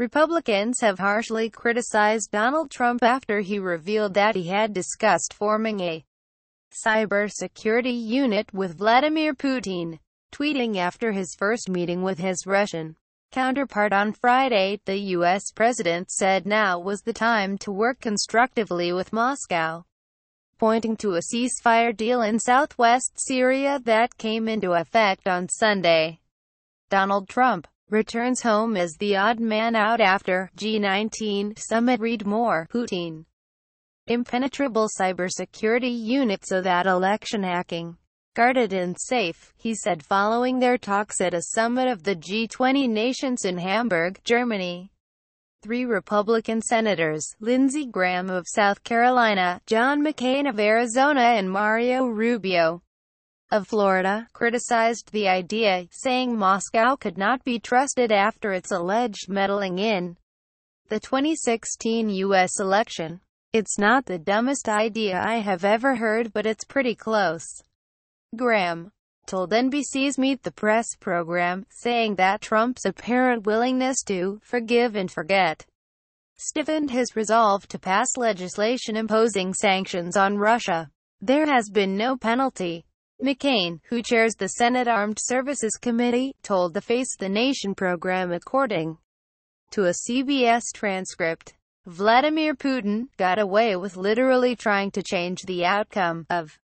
Republicans have harshly criticized Donald Trump after he revealed that he had discussed forming a cybersecurity unit with Vladimir Putin, tweeting after his first meeting with his Russian counterpart on Friday, the U.S. president said now was the time to work constructively with Moscow, pointing to a ceasefire deal in southwest Syria that came into effect on Sunday. Donald Trump returns home as the odd man out after G19 summit. Read more, Putin. Impenetrable cybersecurity unit so that election hacking guarded and safe, he said following their talks at a summit of the G20 nations in Hamburg, Germany. Three Republican senators, Lindsey Graham of South Carolina, John McCain of Arizona and Mario Rubio, of Florida, criticized the idea, saying Moscow could not be trusted after its alleged meddling in the 2016 U.S. election. It's not the dumbest idea I have ever heard but it's pretty close. Graham told NBC's Meet the Press program, saying that Trump's apparent willingness to forgive and forget stiffened his resolve to pass legislation imposing sanctions on Russia. There has been no penalty McCain, who chairs the Senate Armed Services Committee, told the Face the Nation program according to a CBS transcript. Vladimir Putin got away with literally trying to change the outcome of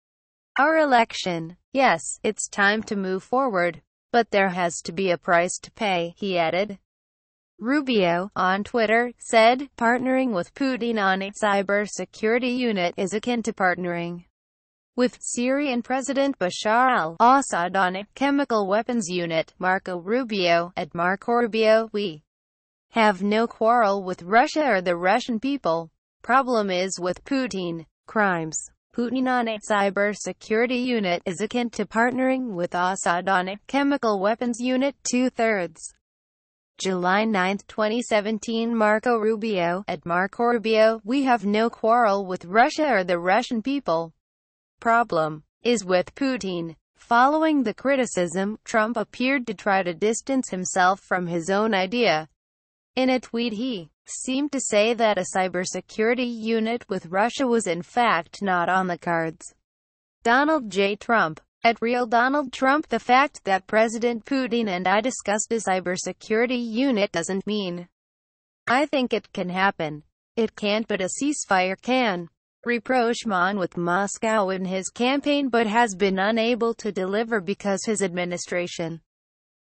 our election. Yes, it's time to move forward, but there has to be a price to pay, he added. Rubio, on Twitter, said, partnering with Putin on a cybersecurity unit is akin to partnering with Syrian President Bashar al-Assad on a chemical weapons unit, Marco Rubio, at Marco Rubio, we have no quarrel with Russia or the Russian people. Problem is with Putin. Crimes. Putin on a cyber security unit is akin to partnering with Assad on a chemical weapons unit two-thirds. July 9, 2017 Marco Rubio, at Marco Rubio, we have no quarrel with Russia or the Russian people problem is with Putin. Following the criticism, Trump appeared to try to distance himself from his own idea. In a tweet he seemed to say that a cybersecurity unit with Russia was in fact not on the cards. Donald J. Trump at Real Donald Trump The fact that President Putin and I discussed a cybersecurity unit doesn't mean I think it can happen. It can't but a ceasefire can rapprochement with Moscow in his campaign but has been unable to deliver because his administration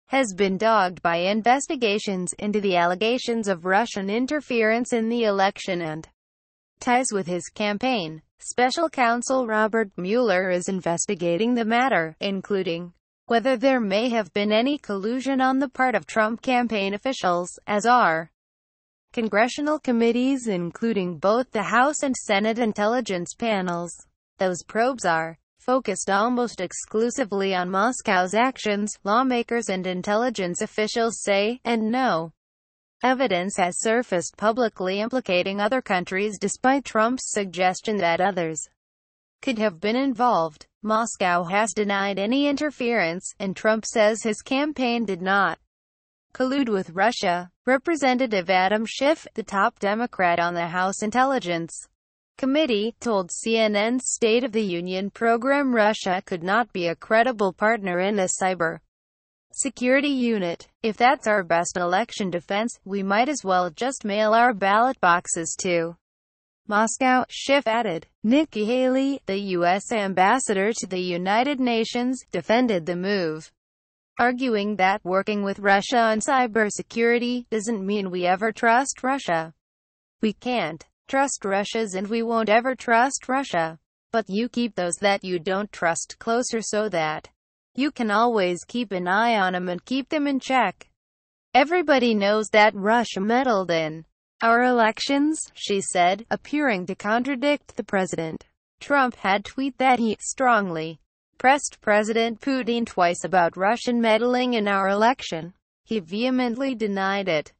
has been dogged by investigations into the allegations of Russian interference in the election and ties with his campaign. Special counsel Robert Mueller is investigating the matter, including whether there may have been any collusion on the part of Trump campaign officials, as are congressional committees including both the House and Senate intelligence panels. Those probes are focused almost exclusively on Moscow's actions, lawmakers and intelligence officials say, and no evidence has surfaced publicly implicating other countries despite Trump's suggestion that others could have been involved. Moscow has denied any interference, and Trump says his campaign did not collude with Russia. Representative Adam Schiff, the top Democrat on the House Intelligence Committee, told CNN's State of the Union program Russia could not be a credible partner in a cyber security unit. If that's our best election defense, we might as well just mail our ballot boxes to Moscow, Schiff added. Nikki Haley, the U.S. ambassador to the United Nations, defended the move arguing that working with Russia on cybersecurity doesn't mean we ever trust Russia. We can't trust Russia's and we won't ever trust Russia. But you keep those that you don't trust closer so that you can always keep an eye on them and keep them in check. Everybody knows that Russia meddled in our elections, she said, appearing to contradict the president. Trump had tweet that he strongly pressed President Putin twice about Russian meddling in our election. He vehemently denied it.